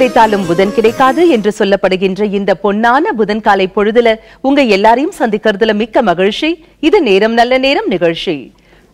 கிடைத்தாலும் புதன் கிடைக்காது என்று சொல்லப்படுகின்ற இந்த பொன்னான புதன் காலை பொழுதுல உங்க எல்லாரையும் சந்திக்கிறதுல மிக்க மகிழ்ச்சி இது நேரம் நல்ல நேரம் நிகழ்ச்சி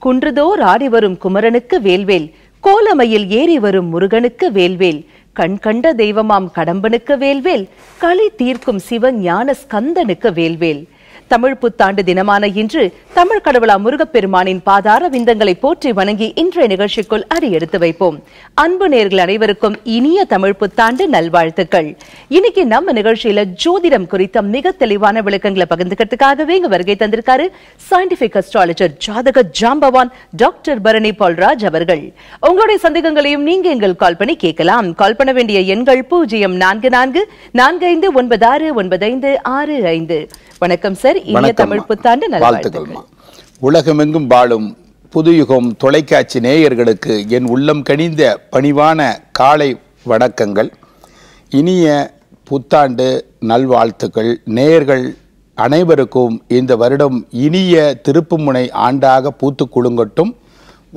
குன்றுதோர் ஆடி வரும் குமரனுக்கு வேல்வேல் கோலமையில் ஏறி வரும் முருகனுக்கு வேல்வேல் கண் கண்ட தெய்வமாம் கடம்பனுக்கு வேல்வேல் களி தீர்க்கும் சிவஞான ஸ்கந்தனுக்கு வேல்வேல் தமிழ் புத்தாண்டு தினமான இன்று தமிழ் கடவுளா முருகப்பெருமானின் பாதார விந்தங்களை போற்றி வணங்கி இன்றைய நிகழ்ச்சிக்குள் அடியெடுத்து வைப்போம் அன்பு நேர்கள் அனைவருக்கும் இனிய தமிழ் புத்தாண்டு நல்வாழ்த்துக்கள் இன்னைக்கு நம்ம நிகழ்ச்சியில ஜோதிடம் குறித்த மிக தெளிவான விளக்கங்களை பகிர்ந்துக்கிறதுக்காகவே இங்க வருகை தந்திருக்காரு சயின்டிபிக் அஸ்ட்ராலஜர் ஜாதக ஜாம்பவான் டாக்டர் பரணி பால்ராஜ் அவர்கள் உங்களுடைய சந்தேகங்களையும் நீங்க எங்கள் கால் பண்ணி கேட்கலாம் கால் பண்ண வேண்டிய எண்கள் பூஜ்ஜியம் நான்கு நான்கு நான்கு ஐந்து ஒன்பது ஆறு ஒன்பது ஐந்து ஆறு ஐந்து வணக்கம் சார் நம்பர் இனிய தமிழ் புத்தாண்டு உலகமெங்கும் வாழும் புதுயுகம் தொலைக்காட்சி நேயர்களுக்கு என் உள்ளம் கனிந்த பணிவான காலை வணக்கங்கள் இனிய புத்தாண்டு நல்வாழ்த்துக்கள் நேயர்கள் அனைவருக்கும் இந்த வருடம் இனிய திருப்புமுனை ஆண்டாக பூத்து குழுங்கட்டும்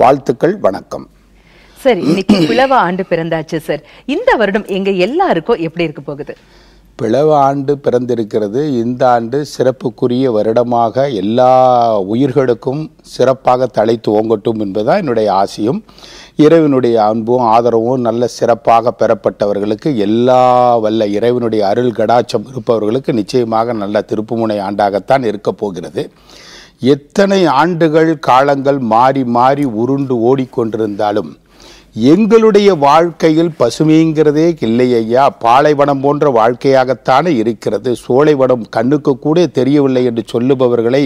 வாழ்த்துக்கள் வணக்கம் சார் இன்னைக்கு பிளவ ஆண்டு பிறந்தாச்சு சார் இந்த வருடம் எங்க எல்லாருக்கும் எப்படி இருக்க போகுது பிளவு ஆண்டு பிறந்திருக்கிறது இந்த ஆண்டு சிறப்புக்குரிய வருடமாக எல்லா உயிர்களுக்கும் சிறப்பாக தலை துவங்கட்டும் என்பதுதான் என்னுடைய ஆசையும் இறைவனுடைய அன்பும் ஆதரவும் நல்ல சிறப்பாக பெறப்பட்டவர்களுக்கு எல்லா வல்ல இறைவனுடைய அருள் கடாச்சம் இருப்பவர்களுக்கு நிச்சயமாக நல்ல திருப்புமுனை ஆண்டாகத்தான் இருக்கப் போகிறது எத்தனை ஆண்டுகள் காலங்கள் மாறி மாறி உருண்டு ஓடிக்கொண்டிருந்தாலும் எங்களுடைய வாழ்க்கையில் பசுமைங்கிறதே இல்லை ஐயா பாலைவனம் போன்ற வாழ்க்கையாகத்தானே இருக்கிறது சோலைவனம் கண்ணுக்கு கூட தெரியவில்லை என்று சொல்லுபவர்களை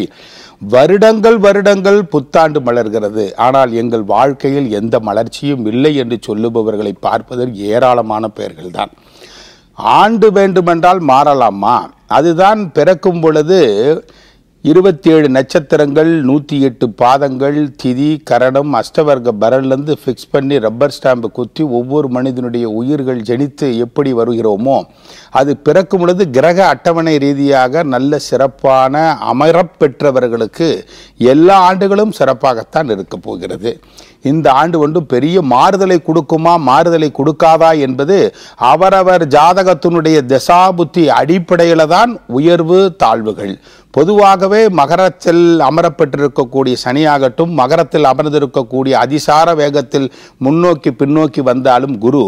வருடங்கள் வருடங்கள் புத்தாண்டு மலர்கிறது ஆனால் எங்கள் வாழ்க்கையில் எந்த மலர்ச்சியும் இல்லை என்று சொல்லுபவர்களை பார்ப்பதில் ஏராளமான பெயர்கள்தான் ஆண்டு வேண்டுமென்றால் மாறலாமா அதுதான் பிறக்கும் பொழுது இருபத்தேழு நட்சத்திரங்கள் நூற்றி எட்டு பாதங்கள் திதி கரணம் அஷ்டவர்க பரல்லேருந்து ஃபிக்ஸ் பண்ணி ரப்பர் ஸ்டாம்பு குத்தி ஒவ்வொரு மனிதனுடைய உயிர்கள் ஜெனித்து எப்படி வருகிறோமோ அது பிறக்கும் பொழுது கிரக அட்டவணை ரீதியாக நல்ல சிறப்பான அமரப்பெற்றவர்களுக்கு எல்லா ஆண்டுகளும் சிறப்பாகத்தான் இருக்கப் போகிறது இந்த ஆண்டு ஒன்றும் பெரிய மாறுதலை கொடுக்குமா மாறுதலை கொடுக்காதா என்பது அவரவர் ஜாதகத்தினுடைய திசாபுத்தி அடிப்படையில் தான் உயர்வு தாழ்வுகள் பொதுவாகவே மகரத்தில் அமரப்பட்டிருக்கக்கூடிய சனியாகட்டும் மகரத்தில் அமர்ந்திருக்கக்கூடிய அதிசார வேகத்தில் முன்னோக்கி பின்னோக்கி வந்தாலும் குரு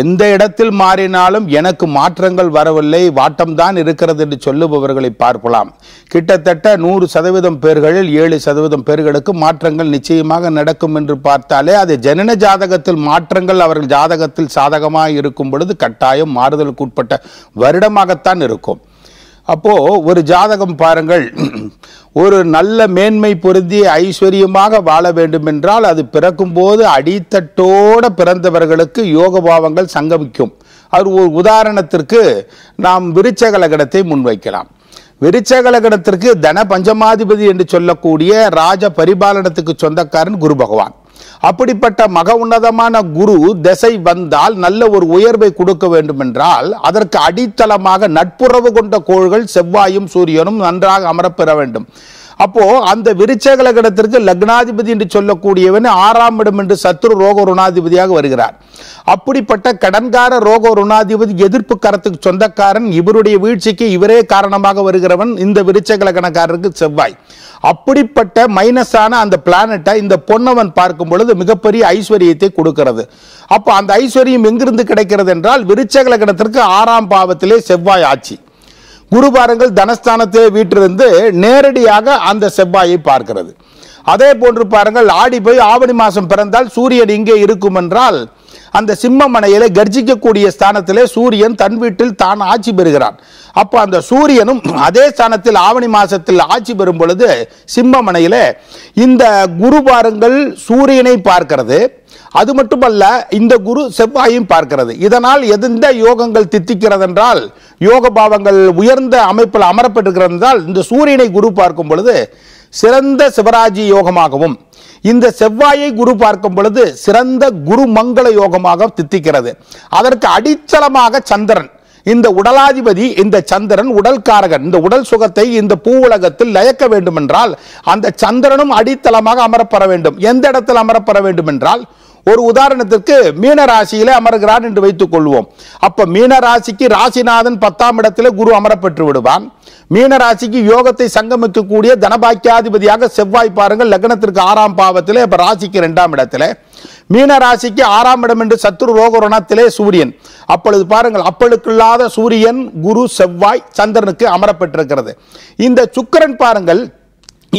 எந்த இடத்தில் மாறினாலும் எனக்கு மாற்றங்கள் வரவில்லை வாட்டம்தான் இருக்கிறது என்று சொல்லுபவர்களை பார்க்கலாம் கிட்டத்தட்ட நூறு சதவீதம் பேர்களில் ஏழு சதவீதம் பேர்களுக்கு மாற்றங்கள் நிச்சயமாக நடக்கும் என்று பார்த்தாலே அது ஜனன ஜாதகத்தில் மாற்றங்கள் அவர்கள் ஜாதகத்தில் சாதகமாக இருக்கும் பொழுது கட்டாயம் மாறுதலுக்கு உட்பட்ட வருடமாகத்தான் இருக்கும் அப்போது ஒரு ஜாதகம் பாருங்கள் ஒரு நல்ல மேன்மை பொருந்தி ஐஸ்வர்யமாக வாழ வேண்டும் என்றால் அது பிறக்கும்போது அடித்தட்டோடு பிறந்தவர்களுக்கு யோக பாவங்கள் சங்கமிக்கும் அது ஒரு உதாரணத்திற்கு நாம் விருச்ச லகனத்தை முன்வைக்கலாம் விருச்சக லகனத்திற்கு தன பஞ்சமாதிபதி என்று சொல்லக்கூடிய ராஜ பரிபாலனத்துக்கு சொந்தக்காரன் குரு பகவான் அப்படிப்பட்ட மக உன்னதமான குரு திசை வந்தால் நல்ல ஒரு உயர்வை கொடுக்க வேண்டும் என்றால் அதற்கு அடித்தளமாக நட்புறவு கொண்ட கோள்கள் செவ்வாயும் சூரியனும் நன்றாக அமரப்பெற வேண்டும் அப்போ அந்த விருச்சக லக்னத்திற்கு லக்னாதிபதி என்று சொல்லக்கூடியவன் ஆறாம் இடம் என்று சத்ரு ரோக ருணாதிபதியாக வருகிறார் அப்படிப்பட்ட கடன்கார ரோக ருணாதிபதி எதிர்ப்பு கரத்துக்கு சொந்தக்காரன் இவருடைய வீழ்ச்சிக்கு இவரே காரணமாக வருகிறவன் இந்த விருச்சக லக்னக்காரருக்கு செவ்வாய் அப்படிப்பட்ட மைனஸான அந்த பிளானட்டை இந்த பொன்னவன் பார்க்கும் பொழுது மிகப்பெரிய ஐஸ்வர்யத்தை கொடுக்கிறது அப்போ அந்த ஐஸ்வர்யம் எங்கிருந்து கிடைக்கிறது என்றால் விருச்சக லக்னத்திற்கு ஆறாம் பாவத்திலே செவ்வாய் ஆட்சி குரு பாருங்கள் தனஸ்தானத்தை வீட்டிலிருந்து நேரடியாக அந்த செவ்வாயை பார்க்கிறது அதே போன்று பாருங்கள் ஆடி போய் ஆவணி மாதம் பிறந்தால் சூரியன் இங்கே இருக்கும் என்றால் அந்த சிம்மமனையிலே கர்ஜிக்கக்கூடிய ஸ்தானத்திலே சூரியன் தன் வீட்டில் தான் ஆட்சி பெறுகிறான் அப்போ அந்த சூரியனும் அதே ஸ்தானத்தில் ஆவணி மாதத்தில் ஆட்சி பெறும் பொழுது சிம்மமனையில் இந்த குரு பாருங்கள் சூரியனை பார்க்கிறது அது மட்டுமல்ல இந்த குரு செவ்வாயும் பார்க்கிறது இதனால் எந்த யோகங்கள் தித்திக்கிறது என்றால் யோக பாவங்கள் உயர்ந்த அமைப்பில் அமரப்பட்டிருக்கிறது என்றால் இந்த சூரியனை குரு பார்க்கும் பொழுது சிறந்த சிவராஜி யோகமாகவும் இந்த செவ்வாயை குரு பார்க்கும் பொழுது சிறந்த குரு மங்கள யோகமாக தித்திக்கிறது அதற்கு அடித்தளமாக சந்திரன் இந்த உடலாதிபதி இந்த சந்திரன் உடல்காரகன் இந்த உடல் சுகத்தை இந்த பூ உலகத்தில் லயக்க வேண்டும் என்றால் அந்த சந்திரனும் அடித்தளமாக அமரப்பெற வேண்டும் எந்த இடத்தில் அமரப்பெற வேண்டும் என்றால் ஒரு உதாரணத்திற்கு மீன ராசியில அமர்கிறான் என்று வைத்துக் கொள்வோம் அப்ப மீன ராசிக்கு ராசிநாதன் பத்தாம் இடத்துல குரு அமரப்பெற்று விடுவான் மீன ராசிக்கு யோகத்தை சங்கமிக்கக்கூடிய தனபாக்கியாதிபதியாக செவ்வாய் பாருங்கள் லக்னத்திற்கு ஆறாம் பாவத்தில் இப்ப ராசிக்கு ரெண்டாம் இடத்துல மீன ராசிக்கு ஆறாம் இடம் என்று சத்துரு ரோகரணத்திலே சூரியன் அப்பொழுது பாருங்கள் அப்பழுக்கில்லாத சூரியன் குரு செவ்வாய் சந்திரனுக்கு அமரப்பட்டிருக்கிறது இந்த சுக்கரன் பாருங்கள்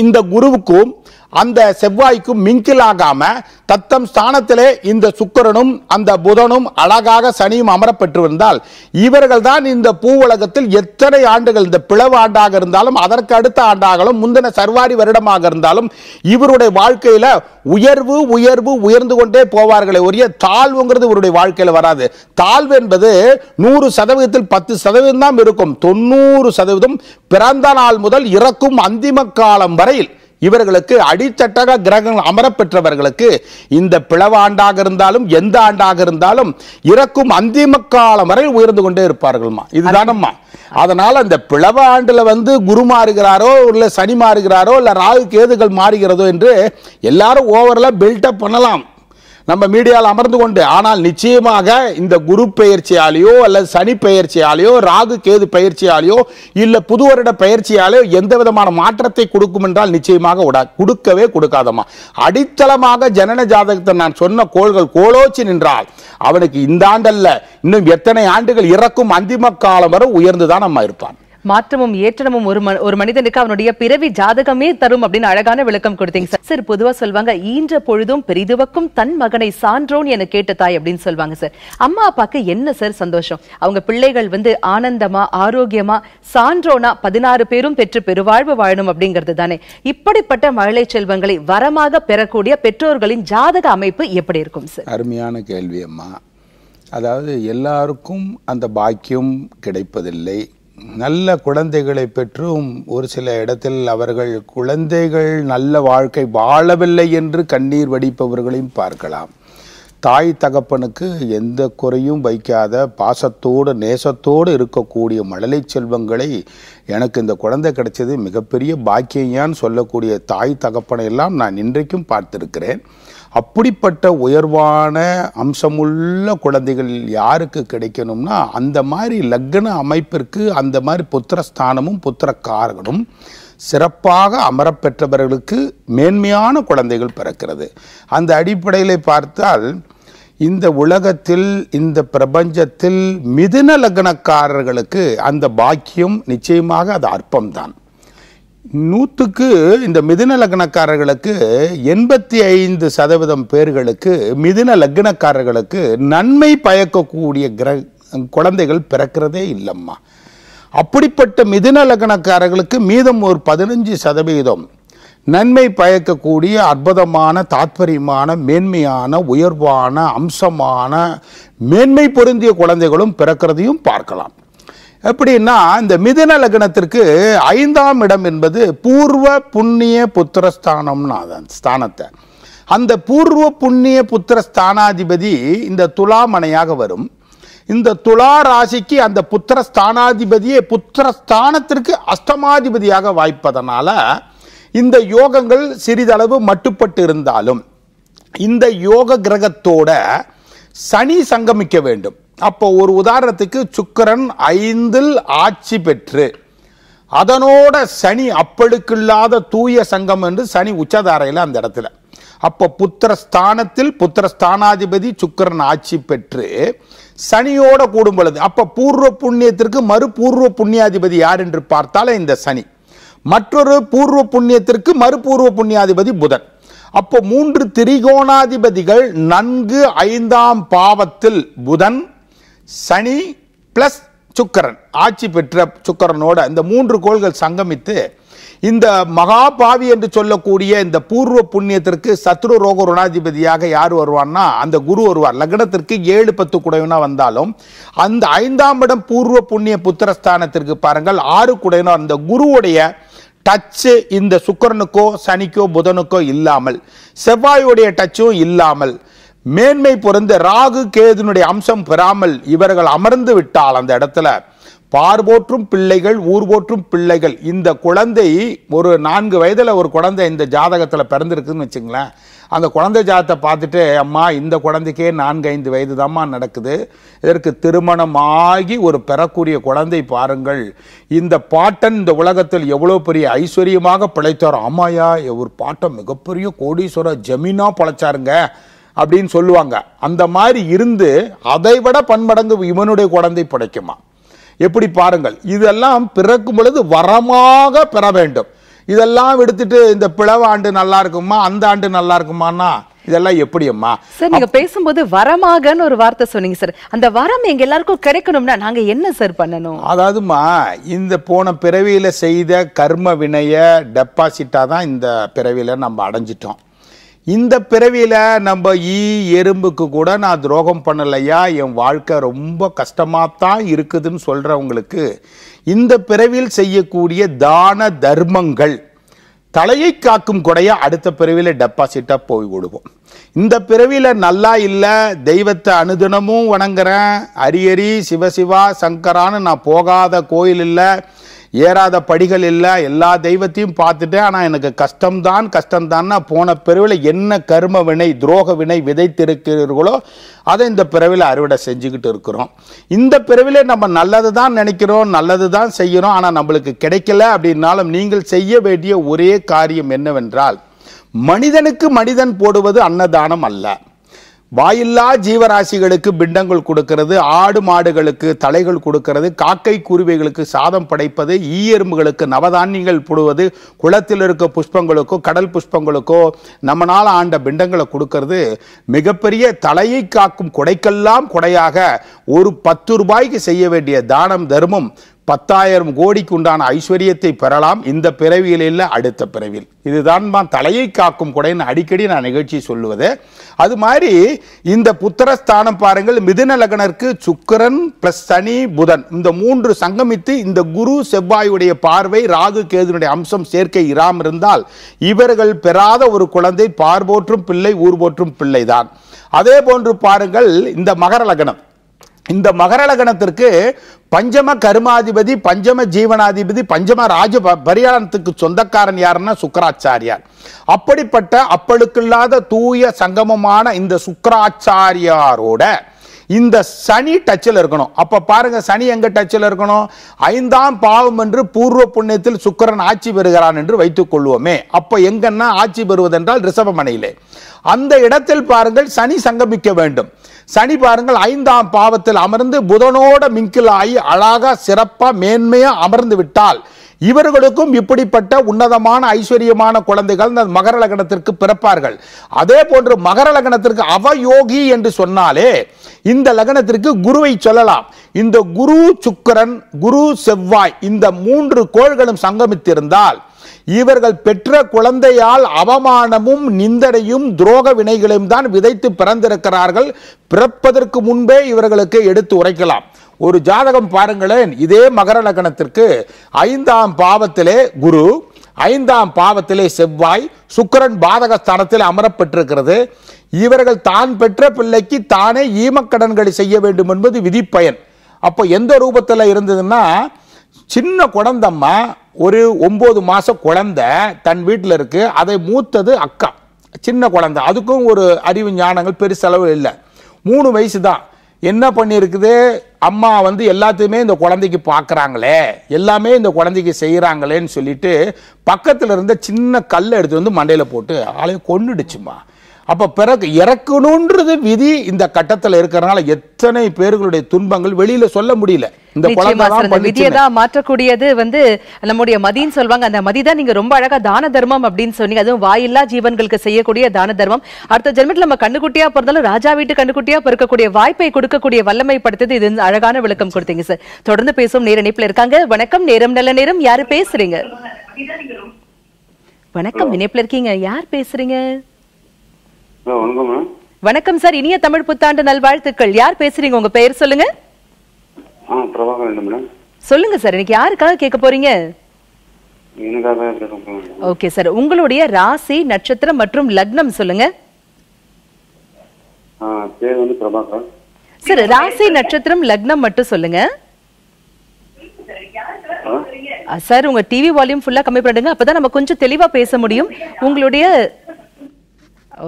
இந்த குருவுக்கும் அந்த செவ்வாய்க்கும் மிங்கில் ஆகாம தத்தம் ஸ்தானத்திலே இந்த சுக்கரனும் அந்த புதனும் அழகாக சனியும் அமரப்பெற்றிருந்தால் இவர்கள் தான் இந்த உலகத்தில் எத்தனை ஆண்டுகள் இந்த பிளவு ஆண்டாக இருந்தாலும் அதற்கு அடுத்த ஆண்டாகலும் முந்தின சர்வாரி வருடமாக இருந்தாலும் இவருடைய வாழ்க்கையில உயர்வு உயர்வு உயர்ந்து கொண்டே போவார்களே ஒரிய தாழ்வுங்கிறது இவருடைய வாழ்க்கையில் வராது தாழ்வு என்பது நூறு சதவீதத்தில் பத்து சதவீதம் தான் இருக்கும் தொண்ணூறு சதவீதம் பிறந்த நாள் முதல் இறக்கும் அந்திம காலம் வரையில் இவர்களுக்கு அடித்தட்டக கிரகங்கள் அமரப்பெற்றவர்களுக்கு இந்த பிளவாண்டாக இருந்தாலும் எந்த ஆண்டாக இருந்தாலும் இறக்கும் அந்திம காலம் வரை உயர்ந்து கொண்டே இருப்பார்கள்மா இதுதானம்மா அதனால் அந்த பிளவ ஆண்டுல வந்து குரு மாறுகிறாரோ இல்லை சனி மாறுகிறாரோ இல்லை ராகு கேதுகள் மாறுகிறதோ என்று எல்லாரும் ஓவரெல்லாம் பில்டப் பண்ணலாம் நம்ம மீடியாவில் அமர்ந்து கொண்டு ஆனால் நிச்சயமாக இந்த குரு பெயர்ச்சியாலேயோ அல்லது சனி பெயர்ச்சியாலேயோ ராகு கேது பயிற்சியாலேயோ இல்லை புது வருட பயிற்சியாலேயோ எந்த விதமான மாற்றத்தை கொடுக்கும் என்றால் நிச்சயமாக கொடுக்கவே கொடுக்காதம்மா அடித்தளமாக ஜனன ஜாதகத்தை நான் சொன்ன கோள்கள் கோலோச்சி நின்றால் அவனுக்கு இந்த ஆண்டல்ல இன்னும் எத்தனை ஆண்டுகள் இறக்கும் அந்திம காலம் வரை உயர்ந்துதான் நம்ம இருப்பான் மாற்றமும் ஏற்றமும் ஒரு ஒரு மனிதனுக்கு அவனுடைய பிறவி ஜாதகமே தரும் அப்படின்னு அழகான விளக்கம் கொடுத்தீங்க சார் சார் பொதுவா சொல்லுவாங்க ஈன்ற பொழுதும் பெரிதுவக்கும் தன் மகனை சான்றோன் என கேட்ட தாய் அப்படின்னு சொல்லுவாங்க சார் அம்மா அப்பாக்கு என்ன சார் சந்தோஷம் அவங்க பிள்ளைகள் வந்து ஆனந்தமா ஆரோக்கியமா சான்றோனா பதினாறு பேரும் பெற்று பெருவாழ்வு வாழணும் அப்படிங்கிறது தானே இப்படிப்பட்ட மகளை செல்வங்களை வரமாக பெறக்கூடிய பெற்றோர்களின் ஜாதக அமைப்பு எப்படி இருக்கும் சார் அருமையான கேள்வி அம்மா அதாவது எல்லாருக்கும் அந்த பாக்கியம் கிடைப்பதில்லை நல்ல குழந்தைகளை பெற்றும் ஒரு சில இடத்தில் அவர்கள் குழந்தைகள் நல்ல வாழ்க்கை வாழவில்லை என்று கண்ணீர் வடிப்பவர்களையும் பார்க்கலாம் தாய் தகப்பனுக்கு எந்த குறையும் வைக்காத பாசத்தோடு நேசத்தோடு இருக்கக்கூடிய மழலை செல்வங்களை எனக்கு இந்த குழந்தை கிடைச்சது மிகப்பெரிய பாக்கியான்னு சொல்லக்கூடிய தாய் தகப்பனை எல்லாம் நான் இன்றைக்கும் பார்த்திருக்கிறேன் அப்படிப்பட்ட உயர்வான அம்சமுள்ள குழந்தைகள் யாருக்கு கிடைக்கணும்னா அந்த மாதிரி லக்ன அமைப்பிற்கு அந்த மாதிரி புத்திரஸ்தானமும் புத்திரக்காரர்களும் சிறப்பாக அமரப்பெற்றவர்களுக்கு மேன்மையான குழந்தைகள் பிறக்கிறது அந்த அடிப்படையில் பார்த்தால் இந்த உலகத்தில் இந்த பிரபஞ்சத்தில் மிதுன லக்னக்காரர்களுக்கு அந்த பாக்கியம் நிச்சயமாக அது அற்பம்தான் நூற்றுக்கு இந்த மிதுன லக்னக்காரர்களுக்கு எண்பத்தி ஐந்து சதவீதம் பேர்களுக்கு மிதுன லக்னக்காரர்களுக்கு நன்மை பயக்கக்கூடிய கிர குழந்தைகள் பிறக்கிறதே இல்லைம்மா அப்படிப்பட்ட மிதுன லக்னக்காரர்களுக்கு மீதம் ஒரு பதினஞ்சு சதவீதம் நன்மை பயக்கக்கூடிய அற்புதமான தாத்பரியமான மேன்மையான உயர்வான அம்சமான மேன்மை பொருந்திய குழந்தைகளும் பிறக்கிறதையும் பார்க்கலாம் எப்படின்னா இந்த மிதுன லக்னத்திற்கு ஐந்தாம் இடம் என்பது பூர்வ புண்ணிய புத்திரஸ்தானம்னு அதன் ஸ்தானத்தை அந்த பூர்வ புண்ணிய புத்திர ஸ்தானாதிபதி இந்த துலாமனையாக வரும் இந்த துலா ராசிக்கு அந்த புத்திர ஸ்தானாதிபதியே புத்திர ஸ்தானத்திற்கு அஷ்டமாதிபதியாக வாய்ப்பதனால இந்த யோகங்கள் சிறிதளவு மட்டுப்பட்டு இருந்தாலும் இந்த யோக கிரகத்தோட சனி சங்கமிக்க வேண்டும் அப்போ ஒரு உதாரணத்துக்கு சுக்கரன் ஐந்தில் ஆட்சி பெற்று அதனோட சனி அப்பழுக்கில்லாத தூய சங்கம் என்று சனி உச்சதாரையில் அந்த இடத்துல அப்போ புத்திரஸ்தானத்தில் புத்திரஸ்தானாதிபதி சுக்கரன் ஆட்சி பெற்று சனியோட கூடும் பொழுது அப்போ பூர்வ புண்ணியத்திற்கு மறு பூர்வ புண்ணியாதிபதி யார் என்று பார்த்தாலே இந்த சனி மற்றொரு பூர்வ புண்ணியத்திற்கு மறுபூர்வ புண்ணியாதிபதி புதன் அப்போ மூன்று திரிகோணாதிபதிகள் நன்கு ஐந்தாம் பாவத்தில் புதன் சனி பிளஸ் சுக்கரன் ஆட்சி பெற்ற சுக்கரனோட இந்த மூன்று கோள்கள் சங்கமித்து இந்த மகாபாவி என்று சொல்லக்கூடிய இந்த பூர்வ புண்ணியத்திற்கு சத்ரு ரோக ருணாதிபதியாக யார் வருவான்னா அந்த குரு வருவார் லக்னத்திற்கு ஏழு பத்து குடையனா வந்தாலும் அந்த ஐந்தாம் இடம் பூர்வ புண்ணிய புத்திரஸ்தானத்திற்கு பாருங்கள் ஆறு குடையனா அந்த குருவுடைய டச்சு இந்த சுக்கரனுக்கோ சனிக்கோ புதனுக்கோ இல்லாமல் செவ்வாயுடைய டச்சும் இல்லாமல் மேன்மை பொருந்த ராகு கேதுனுடைய அம்சம் பெறாமல் இவர்கள் அமர்ந்து விட்டால் அந்த இடத்துல பார்போற்றும் பிள்ளைகள் ஊர் போற்றும் பிள்ளைகள் இந்த குழந்தை ஒரு நான்கு வயதில் ஒரு குழந்தை இந்த ஜாதகத்தில் பிறந்திருக்குன்னு வச்சுங்களேன் அந்த குழந்தை ஜாதத்தை பார்த்துட்டு அம்மா இந்த குழந்தைக்கே நான்கு ஐந்து வயது தான்மா நடக்குது இதற்கு திருமணமாகி ஒரு பெறக்கூடிய குழந்தை பாருங்கள் இந்த பாட்டன் இந்த உலகத்தில் எவ்வளோ பெரிய ஐஸ்வர்யமாக பிழைத்தார் ஆமாயா ஒரு பாட்டம் மிகப்பெரிய கோடீஸ்வரர் ஜமீனாக பிழைச்சாருங்க அப்படின்னு சொல்லுவாங்க அந்த மாதிரி இருந்து அதை விட பன்மடங்கு இவனுடைய குழந்தை படைக்குமா எப்படி பாருங்கள் இதெல்லாம் பிறக்கும் பொழுது வரமாக பெற வேண்டும் இதெல்லாம் எடுத்துட்டு இந்த பிளவ ஆண்டு நல்லா இருக்குமா அந்த ஆண்டு நல்லா இருக்குமானா இதெல்லாம் எப்படி அம்மா சார் நீங்க பேசும்போது வரமாகன்னு ஒரு வார்த்தை சொன்னீங்க சார் அந்த வரம் எங்க எல்லாருக்கும் கிடைக்கணும்னா நாங்க என்ன சார் பண்ணணும் அதாவதுமா இந்த போன பிறவியில செய்த கர்ம வினைய டெபாசிட்டா தான் இந்த பிறவியில நம்ம அடைஞ்சிட்டோம் இந்த பிறவியில் நம்ம ஈ எறும்புக்கு கூட நான் துரோகம் பண்ணலையா என் வாழ்க்கை ரொம்ப கஷ்டமாக தான் இருக்குதுன்னு சொல்கிறவங்களுக்கு இந்த பிறவியில் செய்யக்கூடிய தான தர்மங்கள் தலையை காக்கும் கொடையாக அடுத்த பிறவியில் டெபாசிட்டாக போய் விடுவோம் இந்த பிறவியில் நல்லா இல்லை தெய்வத்தை அனுதினமும் வணங்குறேன் அரியரி சிவசிவா சங்கரான்னு நான் போகாத கோயில் இல்லை ஏறாத படிகள் இல்லை எல்லா தெய்வத்தையும் பார்த்துட்டேன் ஆனால் எனக்கு கஷ்டம்தான் கஷ்டம்தான்னா போன பிறவில் என்ன கர்ம வினை துரோக வினை விதைத்திருக்கிறீர்களோ அதை இந்த பிறவில் அறுவடை செஞ்சுக்கிட்டு இருக்கிறோம் இந்த பிறவில் நம்ம நல்லது தான் நினைக்கிறோம் நல்லது தான் செய்கிறோம் ஆனால் நம்மளுக்கு கிடைக்கல அப்படின்னாலும் நீங்கள் செய்ய வேண்டிய ஒரே காரியம் என்னவென்றால் மனிதனுக்கு மனிதன் போடுவது அன்னதானம் அல்ல வாயில்லா ஜீவராசிகளுக்கு பிண்டங்கள் கொடுக்கிறது ஆடு மாடுகளுக்கு தலைகள் கொடுக்கிறது காக்கை குருவிகளுக்கு சாதம் படைப்பது ஈயெரும்புகளுக்கு நவதானியங்கள் போடுவது குளத்தில் இருக்க புஷ்பங்களுக்கோ கடல் புஷ்பங்களுக்கோ நம்மளால் ஆண்ட பிண்டங்களை கொடுக்கிறது மிகப்பெரிய தலையை காக்கும் கொடைக்கெல்லாம் கொடையாக ஒரு பத்து ரூபாய்க்கு செய்ய வேண்டிய தானம் தர்மம் பத்தாயிரம் கோடிக்கு உண்டான ஐஸ்வர்யத்தை பெறலாம் இந்த பிறவியில் இல்லை அடுத்த பிறவியில் இதுதான் தான் தலையை காக்கும் கூடன்னு அடிக்கடி நான் நிகழ்ச்சி சொல்லுவது அது மாதிரி இந்த புத்திரஸ்தானம் பாருங்கள் மிதுன லக்னருக்கு சுக்கரன் பிளஸ் சனி புதன் இந்த மூன்று சங்கமித்து இந்த குரு செவ்வாயுடைய பார்வை ராகு கேதுனுடைய அம்சம் சேர்க்கை இராம இருந்தால் இவர்கள் பெறாத ஒரு குழந்தை பார்போற்றும் பிள்ளை ஊர் போற்றும் பிள்ளைதான் அதே போன்று பாருங்கள் இந்த மகர லக்னம் இந்த மகரலகணத்திற்கு பஞ்சம கருமாதிபதி பஞ்சம ஜீவனாதிபதி பஞ்சம ராஜ பரியாணத்துக்கு சொந்தக்காரன் யாருன்னா சுக்கராச்சாரியார் அப்படிப்பட்ட அப்பழுக்கில்லாத தூய சங்கமமான இந்த சுக்கராச்சாரியாரோட இந்த சனி டச்சில் இருக்கணும் அப்போ பாருங்க சனி எங்க டச்சில் இருக்கணும் ஐந்தாம் பாவம் என்று பூர்வ புண்ணியத்தில் சுக்கரன் ஆட்சி பெறுகிறான் என்று வைத்துக் கொள்வோமே அப்போ எங்கன்னா ஆட்சி பெறுவதென்றால் ரிசபமனையிலே அந்த இடத்தில் பாருங்கள் சனி சங்கமிக்க வேண்டும் சனி பாருங்கள் ஐந்தாம் பாவத்தில் அமர்ந்து புதனோட மிங்கிலாகி அழகா சிறப்பாக மேன்மையாக அமர்ந்து விட்டால் இவர்களுக்கும் இப்படிப்பட்ட உன்னதமான ஐஸ்வர்யமான குழந்தைகள் இந்த மகர லக்னத்திற்கு பிறப்பார்கள் அதே போன்று மகர லக்னத்திற்கு அவயோகி என்று சொன்னாலே இந்த லக்னத்திற்கு குருவை சொல்லலாம் இந்த குரு சுக்கரன் குரு செவ்வாய் இந்த மூன்று கோள்களும் சங்கமித்திருந்தால் இவர்கள் பெற்ற குழந்தையால் அவமானமும் நிந்தனையும் துரோக வினைகளையும் தான் விதைத்து பிறந்திருக்கிறார்கள் பிறப்பதற்கு முன்பே இவர்களுக்கு எடுத்து உரைக்கலாம் ஒரு ஜாதகம் பாருங்களேன் இதே மகர லக்னத்திற்கு ஐந்தாம் பாவத்திலே குரு ஐந்தாம் பாவத்திலே செவ்வாய் சுக்கரன் பாதகஸ்தானத்தில் அமரப்பட்டிருக்கிறது இவர்கள் தான் பெற்ற பிள்ளைக்கு தானே ஈமக்கடன்களை செய்ய வேண்டும் என்பது விதிப்பயன் அப்போ எந்த ரூபத்தில் இருந்ததுன்னா சின்ன குழந்தம்மா ஒரு ஒம்பது மாதம் குழந்த தன் வீட்டில் இருக்குது அதை மூத்தது அக்கா சின்ன குழந்த அதுக்கும் ஒரு அறிவு ஞானங்கள் பெருசளவு இல்லை மூணு வயசு தான் என்ன பண்ணியிருக்குது அம்மா வந்து எல்லாத்தையுமே இந்த குழந்தைக்கு பார்க்குறாங்களே எல்லாமே இந்த குழந்தைக்கு செய்கிறாங்களேன்னு சொல்லிட்டு பக்கத்தில் இருந்த சின்ன கல்லை எடுத்து வந்து மண்டையில் போட்டு ஆளையும் கொண்டுடுச்சுமா அப்போ பிறகு இறக்கணுன்றது விதி இந்த கட்டத்தில் இருக்கிறனால எத்தனை பேர்களுடைய துன்பங்கள் வெளியில சொல்ல முடியல இந்த விதியை மாற்றக்கூடியது வந்து நம்முடைய மதின்னு சொல்லுவாங்க அந்த மதி நீங்க ரொம்ப அழகா தான தர்மம் அப்படின்னு சொன்னீங்க அதுவும் வாயில்லா ஜீவன்களுக்கு செய்யக்கூடிய தான தர்மம் அடுத்த ஜென்மத்தில் நம்ம கண்ணுக்குட்டியா பிறந்தாலும் ராஜா வீட்டு கண்ணுக்குட்டியா பிறக்கக்கூடிய வாய்ப்பை கொடுக்கக்கூடிய வல்லமை படுத்தது இது அழகான விளக்கம் கொடுத்தீங்க சார் தொடர்ந்து பேசும் நேர இணைப்புல இருக்காங்க வணக்கம் நேரம் நல்ல நேரம் யாரு பேசுறீங்க வணக்கம் இணைப்புல இருக்கீங்க யார் பேசுறீங்க வணக்கம் சார் இனிய தமிழ் புத்தாண்டு நல்வாழ்த்துக்கள் யார் பேசுறீங்க உங்க பெயர் சொல்லுங்க சொல்லுங்க சார் இன்னைக்கு யாருக்காக கேட்க போறீங்க ஓகே சார் உங்களுடைய ராசி நட்சத்திரம் மற்றும் லக்னம் சொல்லுங்க சார் ராசி நட்சத்திரம் லக்னம் மட்டும் சொல்லுங்க சார் உங்க டிவி வால்யூம் ஃபுல்லா கம்மி பண்ணுங்க அப்பதான் நம்ம கொஞ்சம் தெளிவா பேச முடியும் உங்களுடைய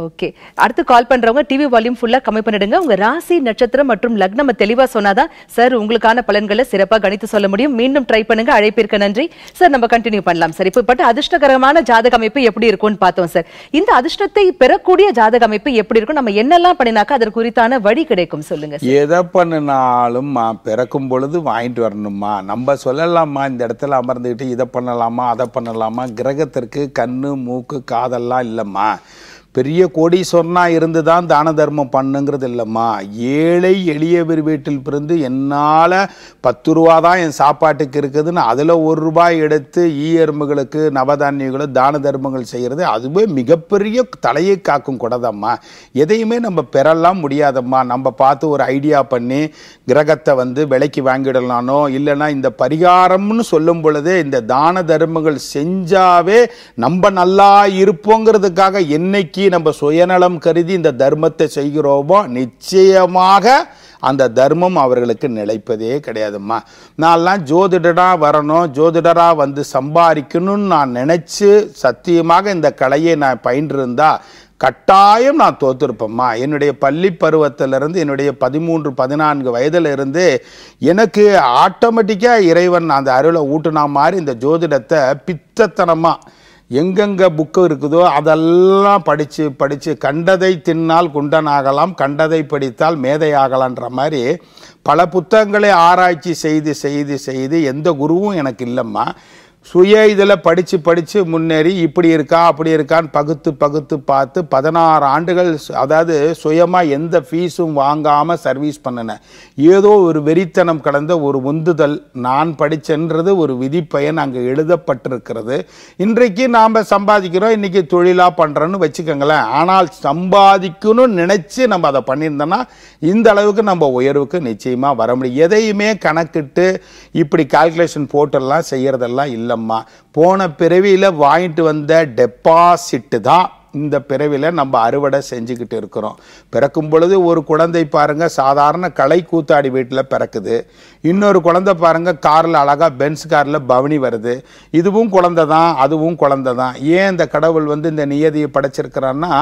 ஓகே அடுத்து கால் பண்றவங்க டிவி வால்யூம் ஃபுல்லா கம்மி பண்ணிடுங்க உங்க ராசி நட்சத்திரம் மற்றும் லக்னம் தெளிவா சொன்னாதான் சார் உங்களுக்கான பலன்களை சிறப்பாக கணித்து சொல்ல முடியும் மீண்டும் ட்ரை பண்ணுங்க அழைப்பிற்கு நன்றி சார் நம்ம கண்டினியூ பண்ணலாம் சார் இப்போ பட்டு அதிர்ஷ்டகரமான ஜாதக அமைப்பு எப்படி இருக்கும்னு பார்த்தோம் சார் இந்த அதிர்ஷ்டத்தை பெறக்கூடிய ஜாதக அமைப்பு எப்படி இருக்கும் நம்ம என்னெல்லாம் பண்ணினாக்கா அதற்கு குறித்தான வழி கிடைக்கும் சொல்லுங்க எதை பண்ணினாலும் பிறக்கும் பொழுது வாங்கிட்டு வரணுமா நம்ம சொல்லலாமா இந்த இடத்துல அமர்ந்துக்கிட்டு இதை பண்ணலாமா அதை பண்ணலாமா கிரகத்திற்கு கண்ணு மூக்கு காதெல்லாம் இல்லைம்மா பெரிய கோடீஸ்வரனாக இருந்து தான் தான தர்மம் பண்ணுங்கிறது இல்லைம்மா ஏழை எளியவர் வீட்டில் பிறந்து என்னால் பத்து ரூபா தான் என் சாப்பாட்டுக்கு இருக்குதுன்னு அதில் ஒரு ரூபாய் எடுத்து ஈ எறும்புகளுக்கு நவதானியங்களும் தான தர்மங்கள் செய்கிறது அதுவே மிகப்பெரிய தலையை காக்கும் குடதம்மா எதையுமே நம்ம பெறலாம் முடியாதம்மா நம்ம பார்த்து ஒரு ஐடியா பண்ணி கிரகத்தை வந்து விலைக்கு வாங்கிடலானோ இல்லைன்னா இந்த பரிகாரம்னு சொல்லும் பொழுதே இந்த தான தர்மங்கள் செஞ்சாவே நம்ம நல்லா இருப்போங்கிறதுக்காக என்னைக்கு நம்ம சுயநலம் கருதி இந்த தர்மத்தை செய்கிறோமோ நிச்சயமாக அந்த தர்மம் அவர்களுக்கு நிலைப்பதே கிடையாதும்மா நான்லாம் ஜோதிடராக வரணும் ஜோதிடராக வந்து சம்பாதிக்கணும்னு நான் நினைச்சு சத்தியமாக இந்த கலையை நான் பயின்றிருந்தா கட்டாயம் நான் தோத்திருப்பேம்மா என்னுடைய பள்ளி பருவத்திலிருந்து என்னுடைய பதிமூன்று பதினான்கு வயதிலிருந்து எனக்கு ஆட்டோமேட்டிக்காக இறைவன் அந்த அருளை ஊட்டினா மாதிரி இந்த ஜோதிடத்தை பித்தத்தனமாக எங்கெங்கே புக்கு இருக்குதோ அதெல்லாம் படித்து படித்து கண்டதை தின்னால் குண்டன் ஆகலாம் கண்டதை படித்தால் மேதையாகலான்ற மாதிரி பல புத்தகங்களை ஆராய்ச்சி செய்து செய்து செய்து எந்த குருவும் எனக்கு இல்லைம்மா சுய இதில் படித்து படித்து முன்னேறி இப்படி இருக்கா அப்படி இருக்கான்னு பகுத்து பகுத்து பார்த்து பதினாறு ஆண்டுகள் அதாவது சுயமாக எந்த ஃபீஸும் வாங்காமல் சர்வீஸ் பண்ணினேன் ஏதோ ஒரு வெறித்தனம் கடந்த ஒரு உந்துதல் நான் படித்தன்றது ஒரு விதிப்பயன் அங்கே எழுதப்பட்டிருக்கிறது இன்றைக்கு நாம் சம்பாதிக்கிறோம் இன்றைக்கி தொழிலாக பண்ணுறோன்னு வச்சுக்கோங்களேன் ஆனால் சம்பாதிக்கணும்னு நினச்சி நம்ம அதை பண்ணியிருந்தோன்னா இந்த அளவுக்கு நம்ம உயர்வுக்கு நிச்சயமாக வர முடியும் எதையுமே கணக்கிட்டு இப்படி கால்குலேஷன் போட்டெல்லாம் செய்கிறதெல்லாம் இல்லை இல்லைம்மா போன பிறவியில் வாங்கிட்டு வந்த டெபாசிட்டு தான் இந்த பிறவியில் நம்ம அறுவடை செஞ்சுக்கிட்டு இருக்கிறோம் பிறக்கும் பொழுது ஒரு குழந்தை பாருங்க சாதாரண கலை கூத்தாடி வீட்டில் பிறக்குது இன்னொரு குழந்தை பாருங்க காரில் அழகாக பென்ஸ் காரில் பவனி வருது இதுவும் குழந்தை தான் அதுவும் குழந்தை தான் ஏன் இந்த கடவுள் வந்து இந்த நியதியை படைச்சிருக்கிறான்னா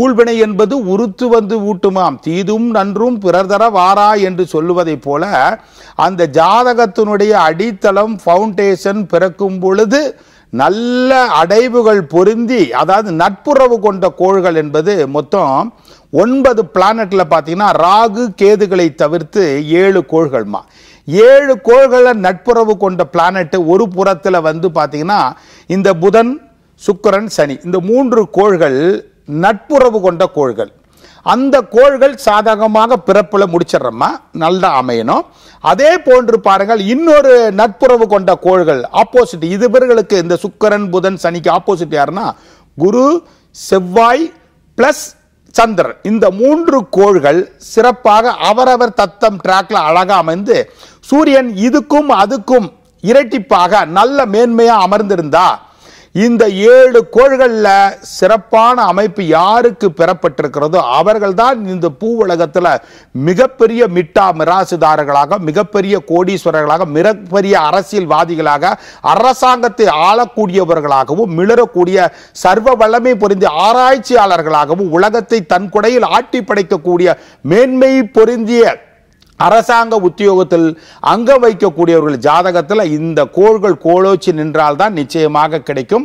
ஊழ்வினை என்பது உருத்து வந்து ஊட்டுமாம் தீதும் நன்றும் பிறர் தர வாரா என்று சொல்லுவதைப் போல அந்த ஜாதகத்தினுடைய அடித்தளம் ஃபவுண்டேஷன் பிறக்கும் பொழுது நல்ல அடைவுகள் பொருந்தி அதாவது நட்புறவு கொண்ட கோள்கள் என்பது மொத்தம் ஒன்பது பிளானட்ல பார்த்தீங்கன்னா ராகு கேதுகளை தவிர்த்து ஏழு கோள்கள்மா ஏழு கோள்களை நட்புறவு கொண்ட பிளானட் ஒரு புறத்தில் வந்து பார்த்தீங்கன்னா இந்த புதன் சுக்கரன் சனி இந்த மூன்று கோள்கள் நட்புறவு கொண்ட கோள்கள் அந்த கோள்கள் சாதகமாக பிறப்பில் முடிச்சிடுறோமா நல்லா அமையணும் அதே போன்று பாருங்கள் இன்னொரு நட்புறவு கொண்ட கோள்கள் ஆப்போசிட் இது இவர்களுக்கு இந்த சுக்கரன் புதன் சனிக்கு ஆப்போசிட் யாருன்னா குரு செவ்வாய் பிளஸ் சந்திரன் இந்த மூன்று கோள்கள் சிறப்பாக அவரவர் தத்தம் டிராக்ல அழகாக அமைந்து சூரியன் இதுக்கும் அதுக்கும் இரட்டிப்பாக நல்ல மேன்மையாக அமர்ந்திருந்தா இந்த ஏழு கோள்களில் சிறப்பான அமைப்பு யாருக்கு பெறப்பட்டிருக்கிறதோ அவர்கள்தான் இந்த பூ உலகத்தில் மிகப்பெரிய மிட்டா மிராசுதாரர்களாக மிகப்பெரிய கோடீஸ்வரர்களாக மிகப்பெரிய அரசியல்வாதிகளாக அரசாங்கத்தை ஆளக்கூடியவர்களாகவும் மிளரக்கூடிய சர்வ வல்லமை பொருந்திய ஆராய்ச்சியாளர்களாகவும் உலகத்தை தன் குடையில் ஆட்டி படைக்கக்கூடிய மேன்மை பொருந்திய அரசாங்க உத்தியோகத்தில் அங்க வைக்கக்கூடியவர்கள் ஜாதகத்தில் இந்த கோள்கள் கோலோச்சி நின்றால்தான் நிச்சயமாக கிடைக்கும்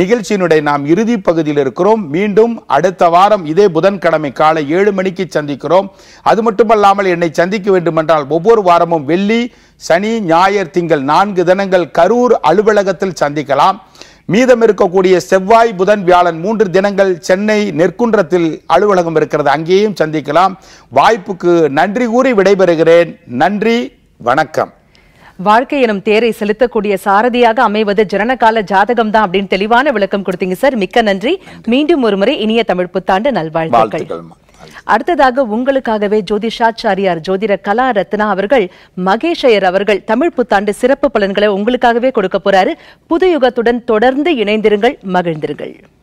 நிகழ்ச்சியினுடைய நாம் இறுதி பகுதியில் இருக்கிறோம் மீண்டும் அடுத்த வாரம் இதே புதன்கிழமை காலை ஏழு மணிக்கு சந்திக்கிறோம் அது மட்டுமல்லாமல் என்னை சந்திக்க வேண்டுமென்றால் ஒவ்வொரு வாரமும் வெள்ளி சனி ஞாயிறு திங்கள் நான்கு தினங்கள் கரூர் அலுவலகத்தில் சந்திக்கலாம் மீதம் இருக்கக்கூடிய செவ்வாய் புதன் வியாழன் மூன்று தினங்கள் சென்னை நெற்குன்றத்தில் அலுவலகம் இருக்கிறது அங்கேயும் சந்திக்கலாம் வாய்ப்புக்கு நன்றி கூறி விடைபெறுகிறேன் நன்றி வணக்கம் வாழ்க்கை எனும் தேரை செலுத்தக்கூடிய சாரதியாக அமைவது ஜனனகால ஜாதகம் தான் அப்படின்னு தெளிவான விளக்கம் கொடுத்தீங்க சார் மிக்க நன்றி மீண்டும் ஒருமுறை இனிய தமிழ் புத்தாண்டு நல்வாழ்த்துக்கள் அடுத்ததாக உங்களுக்காகவே ஜோதிஷாச்சாரியார் ஜோதிர கலா ரத்னா அவர்கள் மகேஷயர் அவர்கள் தமிழ் புத்தாண்டு சிறப்பு பலன்களை உங்களுக்காகவே கொடுக்க போறாரு புது யுகத்துடன் தொடர்ந்து இணைந்திருங்கள் மகிழ்ந்திருங்கள்